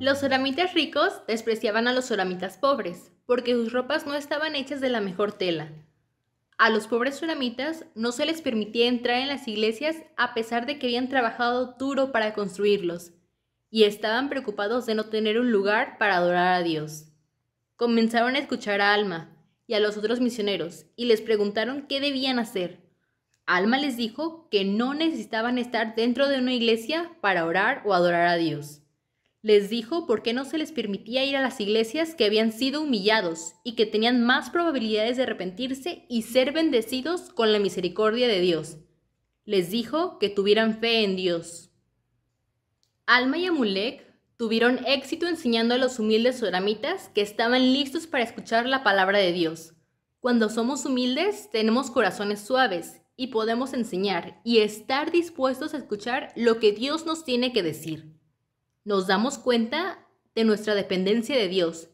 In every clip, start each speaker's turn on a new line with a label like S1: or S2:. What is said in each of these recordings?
S1: Los soramitas ricos despreciaban a los soramitas pobres, porque sus ropas no estaban hechas de la mejor tela. A los pobres soramitas no se les permitía entrar en las iglesias a pesar de que habían trabajado duro para construirlos, y estaban preocupados de no tener un lugar para adorar a Dios. Comenzaron a escuchar a Alma y a los otros misioneros, y les preguntaron qué debían hacer. Alma les dijo que no necesitaban estar dentro de una iglesia para orar o adorar a Dios. Les dijo por qué no se les permitía ir a las iglesias que habían sido humillados y que tenían más probabilidades de arrepentirse y ser bendecidos con la misericordia de Dios. Les dijo que tuvieran fe en Dios. Alma y Amulek tuvieron éxito enseñando a los humildes soramitas que estaban listos para escuchar la palabra de Dios. Cuando somos humildes, tenemos corazones suaves y podemos enseñar y estar dispuestos a escuchar lo que Dios nos tiene que decir nos damos cuenta de nuestra dependencia de Dios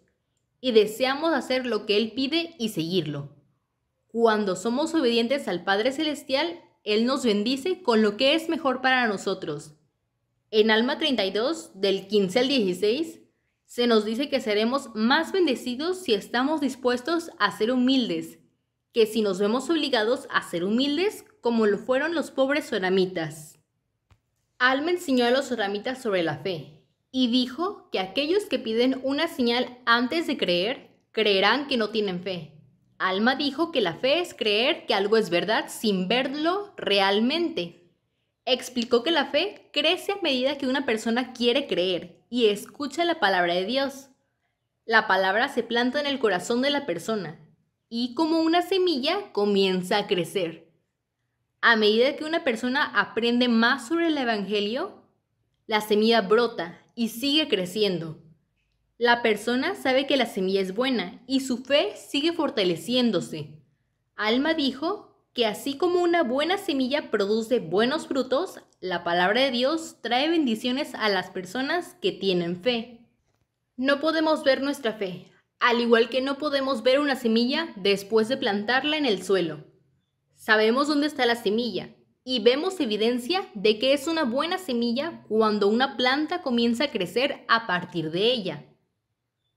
S1: y deseamos hacer lo que Él pide y seguirlo. Cuando somos obedientes al Padre Celestial, Él nos bendice con lo que es mejor para nosotros. En Alma 32, del 15 al 16, se nos dice que seremos más bendecidos si estamos dispuestos a ser humildes, que si nos vemos obligados a ser humildes como lo fueron los pobres oramitas. Alma enseñó a los oramitas sobre la fe, y dijo que aquellos que piden una señal antes de creer, creerán que no tienen fe. Alma dijo que la fe es creer que algo es verdad sin verlo realmente. Explicó que la fe crece a medida que una persona quiere creer y escucha la palabra de Dios. La palabra se planta en el corazón de la persona y como una semilla comienza a crecer. A medida que una persona aprende más sobre el Evangelio, la semilla brota y sigue creciendo. La persona sabe que la semilla es buena y su fe sigue fortaleciéndose. Alma dijo que así como una buena semilla produce buenos frutos, la palabra de Dios trae bendiciones a las personas que tienen fe. No podemos ver nuestra fe, al igual que no podemos ver una semilla después de plantarla en el suelo. Sabemos dónde está la semilla, y vemos evidencia de que es una buena semilla cuando una planta comienza a crecer a partir de ella.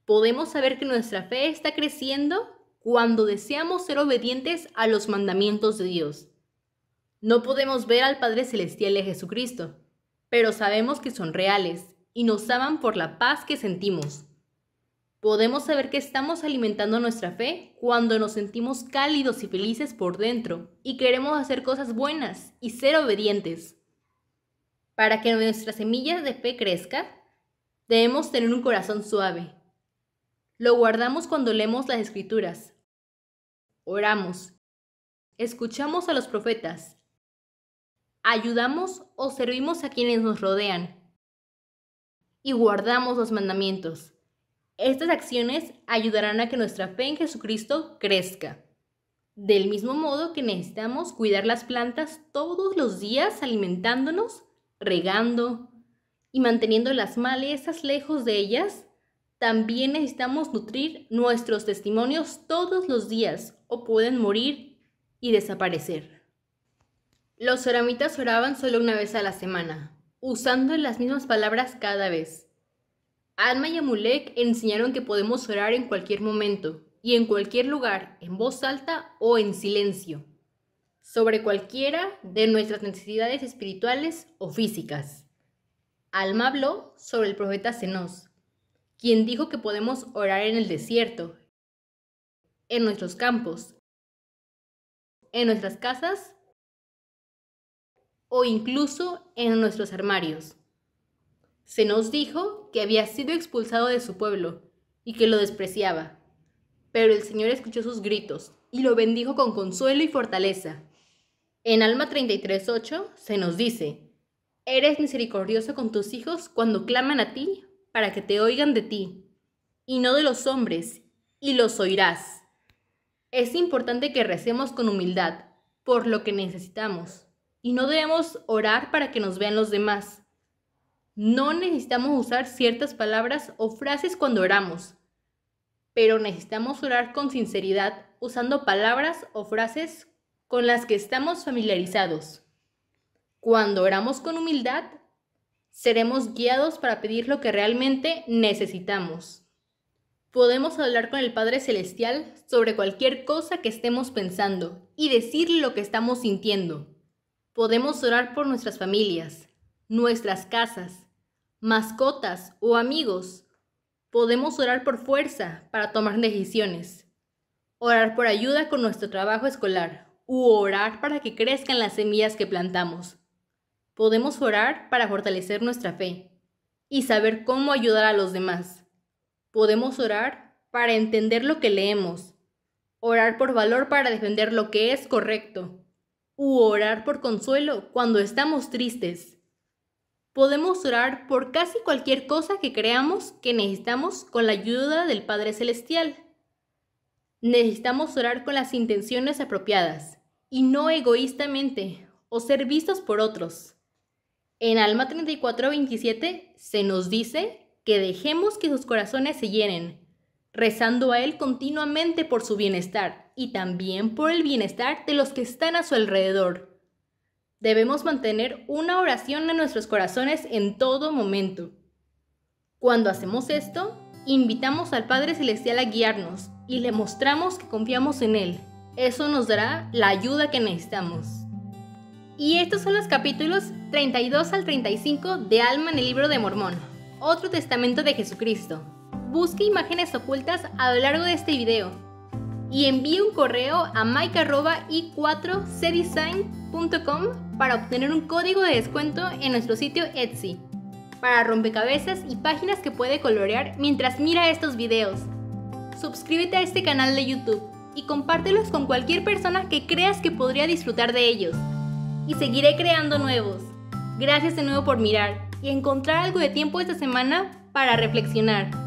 S1: Podemos saber que nuestra fe está creciendo cuando deseamos ser obedientes a los mandamientos de Dios. No podemos ver al Padre Celestial de Jesucristo, pero sabemos que son reales y nos aman por la paz que sentimos. Podemos saber que estamos alimentando nuestra fe cuando nos sentimos cálidos y felices por dentro y queremos hacer cosas buenas y ser obedientes. Para que nuestra semilla de fe crezca, debemos tener un corazón suave. Lo guardamos cuando leemos las escrituras, oramos, escuchamos a los profetas, ayudamos o servimos a quienes nos rodean y guardamos los mandamientos. Estas acciones ayudarán a que nuestra fe en Jesucristo crezca. Del mismo modo que necesitamos cuidar las plantas todos los días alimentándonos, regando y manteniendo las malezas lejos de ellas, también necesitamos nutrir nuestros testimonios todos los días o pueden morir y desaparecer. Los oramitas oraban solo una vez a la semana, usando las mismas palabras cada vez. Alma y Amulek enseñaron que podemos orar en cualquier momento y en cualquier lugar, en voz alta o en silencio, sobre cualquiera de nuestras necesidades espirituales o físicas. Alma habló sobre el profeta Zenos, quien dijo que podemos orar en el desierto, en nuestros campos, en nuestras casas o incluso en nuestros armarios. Se nos dijo que había sido expulsado de su pueblo y que lo despreciaba. Pero el Señor escuchó sus gritos y lo bendijo con consuelo y fortaleza. En Alma 33.8 se nos dice, Eres misericordioso con tus hijos cuando claman a ti para que te oigan de ti, y no de los hombres, y los oirás. Es importante que recemos con humildad por lo que necesitamos, y no debemos orar para que nos vean los demás, no necesitamos usar ciertas palabras o frases cuando oramos, pero necesitamos orar con sinceridad usando palabras o frases con las que estamos familiarizados. Cuando oramos con humildad, seremos guiados para pedir lo que realmente necesitamos. Podemos hablar con el Padre Celestial sobre cualquier cosa que estemos pensando y decirle lo que estamos sintiendo. Podemos orar por nuestras familias, nuestras casas, mascotas o amigos, podemos orar por fuerza para tomar decisiones, orar por ayuda con nuestro trabajo escolar u orar para que crezcan las semillas que plantamos. Podemos orar para fortalecer nuestra fe y saber cómo ayudar a los demás. Podemos orar para entender lo que leemos, orar por valor para defender lo que es correcto, u orar por consuelo cuando estamos tristes. Podemos orar por casi cualquier cosa que creamos que necesitamos con la ayuda del Padre Celestial. Necesitamos orar con las intenciones apropiadas y no egoístamente o ser vistos por otros. En Alma 34:27 se nos dice que dejemos que sus corazones se llenen, rezando a Él continuamente por su bienestar y también por el bienestar de los que están a su alrededor. Debemos mantener una oración en nuestros corazones en todo momento. Cuando hacemos esto, invitamos al Padre Celestial a guiarnos y le mostramos que confiamos en Él. Eso nos dará la ayuda que necesitamos. Y estos son los capítulos 32 al 35 de Alma en el Libro de Mormón, otro testamento de Jesucristo. Busque imágenes ocultas a lo largo de este video y envíe un correo a mike.i4cdesign.com para obtener un código de descuento en nuestro sitio Etsy, para rompecabezas y páginas que puede colorear mientras mira estos videos. Suscríbete a este canal de YouTube y compártelos con cualquier persona que creas que podría disfrutar de ellos. Y seguiré creando nuevos. Gracias de nuevo por mirar y encontrar algo de tiempo esta semana para reflexionar.